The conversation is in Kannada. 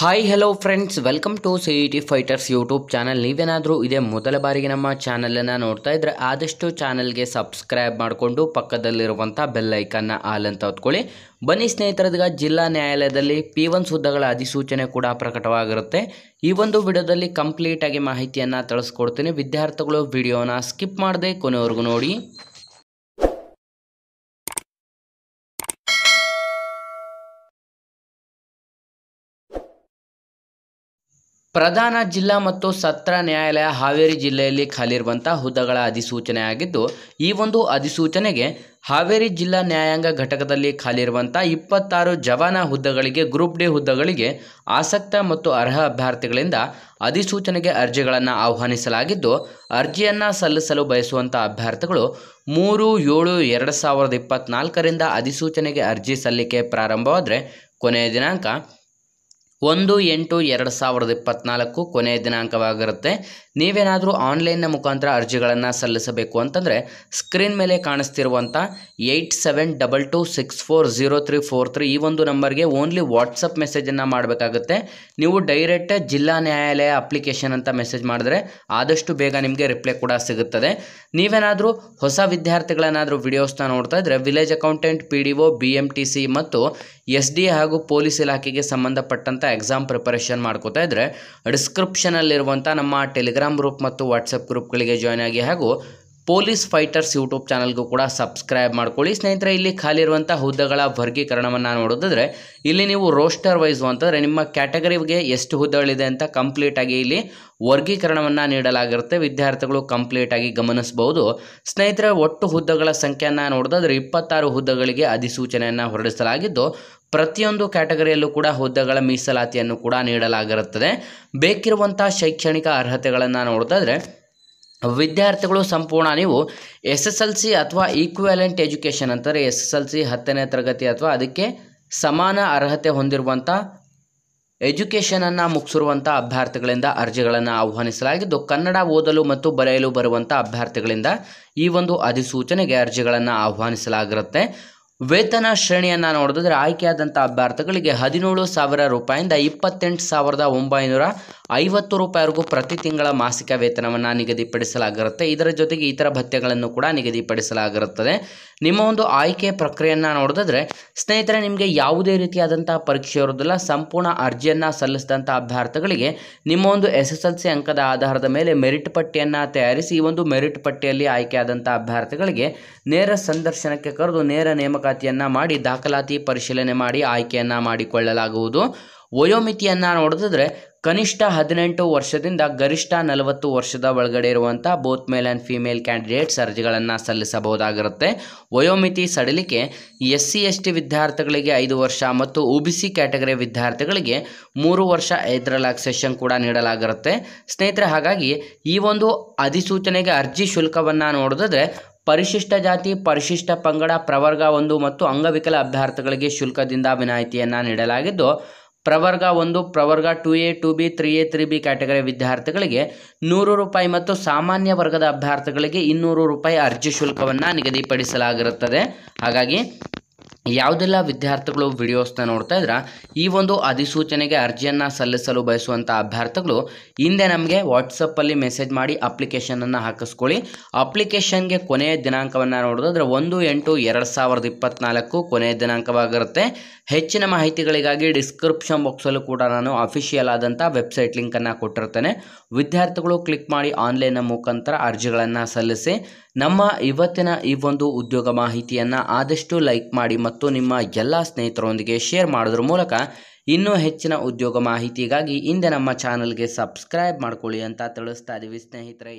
hi hello friends welcome to C E T fighters YouTube channel ನೀವೇನಾದರೂ ಇದೇ ಮೊದಲ ಬಾರಿಗೆ ನಮ್ಮ ಚಾನಲನ್ನು ನೋಡ್ತಾ ಇದ್ದರೆ ಆದಷ್ಟು ಚಾನಲ್ಗೆ ಸಬ್ಸ್ಕ್ರೈಬ್ ಮಾಡಿಕೊಂಡು ಪಕ್ಕದಲ್ಲಿರುವಂಥ ಬೆಲ್ಲೈಕನ್ನ ಆಲ್ ಅಂತ ಹೊತ್ಕೊಳ್ಳಿ ಬನ್ನಿ ಸ್ನೇಹಿತರದಗ ಜಿಲ್ಲಾ ನ್ಯಾಯಾಲಯದಲ್ಲಿ ಪಿ ಒನ್ ಸುದ್ದಗಳ ಅಧಿಸೂಚನೆ ಕೂಡ ಪ್ರಕಟವಾಗಿರುತ್ತೆ ಈ ಒಂದು ವಿಡಿಯೋದಲ್ಲಿ ಕಂಪ್ಲೀಟಾಗಿ ಮಾಹಿತಿಯನ್ನು ತಳಿಸ್ಕೊಡ್ತೀನಿ ವಿದ್ಯಾರ್ಥಿಗಳು ವಿಡಿಯೋನ ಸ್ಕಿಪ್ ಮಾಡದೆ ಕೊನೆವರೆಗೂ ನೋಡಿ ಪ್ರಧಾನ ಜಿಲ್ಲಾ ಮತ್ತು ಸತ್ರ ನ್ಯಾಯಾಲಯ ಹಾವೇರಿ ಜಿಲ್ಲೆಯಲ್ಲಿ ಖಾಲಿರುವಂಥ ಹುದ್ದೆಗಳ ಅಧಿಸೂಚನೆ ಆಗಿದ್ದು ಈ ಒಂದು ಅಧಿಸೂಚನೆಗೆ ಹಾವೇರಿ ಜಿಲ್ಲಾ ನ್ಯಾಯಾಂಗ ಘಟಕದಲ್ಲಿ ಖಾಲಿರುವಂಥ ಇಪ್ಪತ್ತಾರು ಜವಾನ ಹುದ್ದೆಗಳಿಗೆ ಗ್ರೂಪ್ ಡಿ ಹುದ್ದೆಗಳಿಗೆ ಆಸಕ್ತ ಮತ್ತು ಅರ್ಹ ಅಭ್ಯರ್ಥಿಗಳಿಂದ ಅಧಿಸೂಚನೆಗೆ ಅರ್ಜಿಗಳನ್ನು ಆಹ್ವಾನಿಸಲಾಗಿದ್ದು ಅರ್ಜಿಯನ್ನು ಸಲ್ಲಿಸಲು ಬಯಸುವಂಥ ಅಭ್ಯರ್ಥಿಗಳು ಮೂರು ಏಳು ಎರಡು ಸಾವಿರದ ಇಪ್ಪತ್ತ್ನಾಲ್ಕರಿಂದ ಅಧಿಸೂಚನೆಗೆ ಅರ್ಜಿ ಸಲ್ಲಿಕೆ ಪ್ರಾರಂಭವಾದರೆ ಕೊನೆಯ ದಿನಾಂಕ ಒಂದು ಎಂಟು ಎರಡು ಸಾವಿರದ ಇಪ್ಪತ್ತ್ನಾಲ್ಕು ಕೊನೆಯ ದಿನಾಂಕವಾಗಿರುತ್ತೆ ನೀವೇನಾದರೂ ಆನ್ಲೈನ್ನ ಮುಖಾಂತರ ಅರ್ಜಿಗಳನ್ನು ಸಲ್ಲಿಸಬೇಕು ಅಂತಂದರೆ ಸ್ಕ್ರೀನ್ ಮೇಲೆ ಕಾಣಿಸ್ತಿರುವಂಥ eight seven double two six four zero three four three ಈ ಒಂದು ನಂಬರ್ಗೆ ಓನ್ಲಿ ವಾಟ್ಸಪ್ ಮೆಸೇಜನ್ನು ಮಾಡಬೇಕಾಗುತ್ತೆ ನೀವು ಡೈರೆಕ್ಟ್ ಜಿಲ್ಲಾ ನ್ಯಾಯಾಲಯ ಅಪ್ಲಿಕೇಶನ್ ಅಂತ ಮೆಸೇಜ್ ಮಾಡಿದ್ರೆ ಆದಷ್ಟು ಬೇಗ ನಿಮಗೆ ರಿಪ್ಲೈ ಕೂಡ ಸಿಗುತ್ತದೆ ನೀವೇನಾದರೂ ಹೊಸ ವಿದ್ಯಾರ್ಥಿಗಳನ್ನಾದರೂ ವಿಡಿಯೋಸ್ನ ನೋಡ್ತಾ ಇದ್ದರೆ village accountant P D O B M T C ಮತ್ತು ಎಸ್ ಡಿ ಹಾಗೂ ಪೊಲೀಸ್ ಇಲಾಖೆಗೆ ಸಂಬಂಧಪಟ್ಟಂಥ ಎಕ್ಸಾಮ್ ಪ್ರಿಪರೇಷನ್ ಮಾಡ್ಕೋತಾ ಇದ್ದರೆ ಡಿಸ್ಕ್ರಿಪ್ಷನಲ್ಲಿರುವಂಥ ನಮ್ಮ ಟೆಲಿಗ್ರಾಮ್ ಟೆಲಿಗ್ರಾಮ್ ಗ್ರೂಪ್ ಮತ್ತು ವಾಟ್ಸಪ್ ಗ್ರೂಪ್ಗಳಿಗೆ ಜಾಯ್ನ್ ಆಗಿ ಹಾಗೂ ಪೊಲೀಸ್ ಫೈಟರ್ಸ್ ಯೂಟ್ಯೂಬ್ ಚಾನಲ್ಗೂ ಕೂಡ ಸಬ್ಸ್ಕ್ರೈಬ್ ಮಾಡ್ಕೊಳ್ಳಿ ಸ್ನೇಹಿತರೆ ಇಲ್ಲಿ ಖಾಲಿ ಇರುವಂಥ ಹುದ್ದೆಗಳ ವರ್ಗೀಕರಣವನ್ನು ನೋಡೋದಾದರೆ ಇಲ್ಲಿ ನೀವು ರೋಸ್ಟರ್ ವೈಸ್ ಅಂತಂದರೆ ನಿಮ್ಮ ಕ್ಯಾಟಗರಿಗೆ ಎಷ್ಟು ಹುದ್ದೆಗಳಿದೆ ಅಂತ ಕಂಪ್ಲೀಟಾಗಿ ಇಲ್ಲಿ ವರ್ಗೀಕರಣವನ್ನು ನೀಡಲಾಗಿರುತ್ತೆ ವಿದ್ಯಾರ್ಥಿಗಳು ಕಂಪ್ಲೀಟಾಗಿ ಗಮನಿಸಬಹುದು ಸ್ನೇಹಿತರೆ ಒಟ್ಟು ಹುದ್ದೆಗಳ ಸಂಖ್ಯೆಯನ್ನು ನೋಡೋದಾದರೆ ಇಪ್ಪತ್ತಾರು ಹುದ್ದೆಗಳಿಗೆ ಅಧಿಸೂಚನೆಯನ್ನು ಹೊರಡಿಸಲಾಗಿದ್ದು ಪ್ರತಿಯೊಂದು ಕ್ಯಾಟಗರಿಯಲ್ಲೂ ಕೂಡ ಹುದ್ದೆಗಳ ಮೀಸಲಾತಿಯನ್ನು ಕೂಡ ನೀಡಲಾಗಿರುತ್ತದೆ ಬೇಕಿರುವಂಥ ಶೈಕ್ಷಣಿಕ ಅರ್ಹತೆಗಳನ್ನು ನೋಡೋದಾದ್ರೆ ವಿದ್ಯಾರ್ಥಿಗಳು ಸಂಪೂರ್ಣ ನೀವು ಎಸ್ ಎಸ್ ಎಲ್ ಸಿ ಅಥವಾ ಈಕ್ವಾಲೆಂಟ್ ಎಜುಕೇಷನ್ ಅಂತಾರೆ ಎಸ್ ಎಸ್ ಎಲ್ ಸಿ ಹತ್ತನೇ ತರಗತಿ ಅಥವಾ ಅದಕ್ಕೆ ಸಮಾನ ಅರ್ಹತೆ ಹೊಂದಿರುವಂಥ ಎಜುಕೇಷನನ್ನು ಮುಗಿಸಿರುವಂಥ ಅಭ್ಯರ್ಥಿಗಳಿಂದ ಅರ್ಜಿಗಳನ್ನು ಆಹ್ವಾನಿಸಲಾಗಿದ್ದು ಕನ್ನಡ ಓದಲು ಮತ್ತು ಬರೆಯಲು ಬರುವಂಥ ಅಭ್ಯರ್ಥಿಗಳಿಂದ ಈ ಒಂದು ಅಧಿಸೂಚನೆಗೆ ಅರ್ಜಿಗಳನ್ನು ಆಹ್ವಾನಿಸಲಾಗಿರುತ್ತೆ ವೇತನ ಶ್ರೇಣಿಯನ್ನು ನೋಡಿದ್ರೆ ಆಯ್ಕೆಯಾದಂಥ ಅಭ್ಯರ್ಥಿಗಳಿಗೆ ಹದಿನೇಳು ಸಾವಿರ ರೂಪಾಯಿಂದ ಇಪ್ಪತ್ತೆಂಟು ಸಾವಿರದ ಒಂಬೈನೂರ ಐವತ್ತು ರೂಪಾಯಿವರೆಗೂ ಪ್ರತಿ ತಿಂಗಳ ಮಾಸಿಕ ವೇತನವನ್ನು ನಿಗದಿಪಡಿಸಲಾಗಿರುತ್ತೆ ಇದರ ಜೊತೆಗೆ ಇತರ ಭತ್ಯೆಗಳನ್ನು ಕೂಡ ನಿಗದಿಪಡಿಸಲಾಗಿರುತ್ತದೆ ನಿಮ್ಮ ಒಂದು ಆಯ್ಕೆ ಪ್ರಕ್ರಿಯೆಯನ್ನು ನೋಡಿದ್ರೆ ಸ್ನೇಹಿತರೆ ನಿಮಗೆ ಯಾವುದೇ ರೀತಿಯಾದಂಥ ಪರೀಕ್ಷೆ ಇರೋದಿಲ್ಲ ಸಂಪೂರ್ಣ ಅರ್ಜಿಯನ್ನು ಸಲ್ಲಿಸಿದಂಥ ಅಭ್ಯರ್ಥಿಗಳಿಗೆ ನಿಮ್ಮ ಒಂದು ಎಸ್ ಎಸ್ ಎಲ್ ಸಿ ಅಂಕದ ಆಧಾರದ ಮೇಲೆ ಮೆರಿಟ್ ಪಟ್ಟಿಯನ್ನು ತಯಾರಿಸಿ ಈ ಒಂದು ಮೆರಿಟ್ ಪಟ್ಟಿಯಲ್ಲಿ ಆಯ್ಕೆಯಾದಂಥ ಅಭ್ಯರ್ಥಿಗಳಿಗೆ ನೇರ ಸಂದರ್ಶನಕ್ಕೆ ಕರೆದು ನೇರ ನೇಮಕಾತಿಯನ್ನು ಮಾಡಿ ದಾಖಲಾತಿ ಪರಿಶೀಲನೆ ಮಾಡಿ ಆಯ್ಕೆಯನ್ನು ಮಾಡಿಕೊಳ್ಳಲಾಗುವುದು ವಯೋಮಿತಿಯನ್ನು ನೋಡಿದ್ರೆ ಕನಿಷ್ಠ ಹದಿನೆಂಟು ವರ್ಷದಿಂದ ಗರಿಷ್ಠ ನಲವತ್ತು ವರ್ಷದ ಒಳಗಡೆ ಇರುವಂಥ both male and female candidates ಅರ್ಜಿಗಳನ್ನು ಸಲ್ಲಿಸಬಹುದಾಗಿರುತ್ತೆ ವಯೋಮಿತಿ ಸಡಿಲಿಕೆ ಎಸ್ ಸಿ ಎಸ್ ಟಿ ವಿದ್ಯಾರ್ಥಿಗಳಿಗೆ ಐದು ವರ್ಷ ಮತ್ತು ಒ ಬಿ ಸಿ ಕ್ಯಾಟಗರಿ ವಿದ್ಯಾರ್ಥಿಗಳಿಗೆ ಮೂರು ವರ್ಷ ಲಾಕ್ ಕೂಡ ನೀಡಲಾಗಿರುತ್ತೆ ಸ್ನೇಹಿತರೆ ಹಾಗಾಗಿ ಈ ಒಂದು ಅಧಿಸೂಚನೆಗೆ ಅರ್ಜಿ ಶುಲ್ಕವನ್ನು ನೋಡಿದ್ರೆ ಪರಿಶಿಷ್ಟ ಜಾತಿ ಪರಿಶಿಷ್ಟ ಪಂಗಡ ಪ್ರವರ್ಗ ಒಂದು ಮತ್ತು ಅಂಗವಿಕಲ ಅಭ್ಯರ್ಥಿಗಳಿಗೆ ಶುಲ್ಕದಿಂದ ವಿನಾಯಿತಿಯನ್ನು ನೀಡಲಾಗಿದ್ದು ಪ್ರವರ್ಗ ಒಂದು ಪ್ರವರ್ಗ two A two B three A three B category ವಿದ್ಯಾರ್ಥಿಗಳಿಗೆ ನೂರು ರೂಪಾಯಿ ಮತ್ತು ಸಾಮಾನ್ಯ ವರ್ಗದ ಅಭ್ಯರ್ಥಿಗಳಿಗೆ ಇನ್ನೂರು ರೂಪಾಯಿ ಅರ್ಜಿ ಶುಲ್ಕವನ್ನು ನಿಗದಿಪಡಿಸಲಾಗಿರುತ್ತದೆ ಹಾಗಾಗಿ ಯಾವುದೆಲ್ಲ ವಿದ್ಯಾರ್ಥಿಗಳು ವಿಡಿಯೋಸ್ನ ನೋಡ್ತಾ ಇದ್ರ ಈ ಒಂದು ಅಧಿಸೂಚನೆಗೆ ಅರ್ಜಿಯನ್ನು ಸಲ್ಲಿಸಲು ಬಯಸುವಂಥ ಅಭ್ಯರ್ಥಿಗಳು ಹಿಂದೆ ನಮಗೆ ವಾಟ್ಸಪ್ಪಲ್ಲಿ ಮೆಸೇಜ್ ಮಾಡಿ ಅಪ್ಲಿಕೇಶನನ್ನು ಹಾಕಿಸ್ಕೊಳ್ಳಿ ಅಪ್ಲಿಕೇಶನ್ಗೆ ಕೊನೆಯ ದಿನಾಂಕವನ್ನು ನೋಡೋದಾದ್ರೆ ಒಂದು ಎಂಟು ಎರಡು ಸಾವಿರದ ಇಪ್ಪತ್ನಾಲ್ಕು ಕೊನೆಯ ದಿನಾಂಕವಾಗಿರುತ್ತೆ ಹೆಚ್ಚಿನ ಮಾಹಿತಿಗಳಿಗಾಗಿ ಡಿಸ್ಕ್ರಿಪ್ಷನ್ ಬಾಕ್ಸಲ್ಲೂ ಕೂಡ ನಾನು ಅಫಿಷಿಯಲ್ ಆದಂಥ ವೆಬ್ಸೈಟ್ ಲಿಂಕನ್ನು ಕೊಟ್ಟಿರ್ತೇನೆ ವಿದ್ಯಾರ್ಥಿಗಳು ಕ್ಲಿಕ್ ಮಾಡಿ ಆನ್ಲೈನ್ನ ಮುಖಾಂತರ ಅರ್ಜಿಗಳನ್ನು ಸಲ್ಲಿಸಿ ನಮ್ಮ ಇವತ್ತಿನ ಈ ಒಂದು ಉದ್ಯೋಗ ಮಾಹಿತಿಯನ್ನು ಆದಷ್ಟು ಲೈಕ್ ಮಾಡಿ ಮತ್ತು ಮತ್ತು ನಿಮ್ಮ ಎಲ್ಲ ಸ್ನೇಹಿತರೊಂದಿಗೆ ಶೇರ್ ಮಾಡೋದ್ರ ಮೂಲಕ ಇನ್ನೂ ಹೆಚ್ಚಿನ ಉದ್ಯೋಗ ಮಾಹಿತಿಗಾಗಿ ಹಿಂದೆ ನಮ್ಮ ಚಾನಲ್ಗೆ ಸಬ್ಸ್ಕ್ರೈಬ್ ಮಾಡ್ಕೊಳ್ಳಿ ಅಂತ ತಿಳಿಸ್ತಾ ಇದ್ದೀವಿ ಸ್ನೇಹಿತರೆ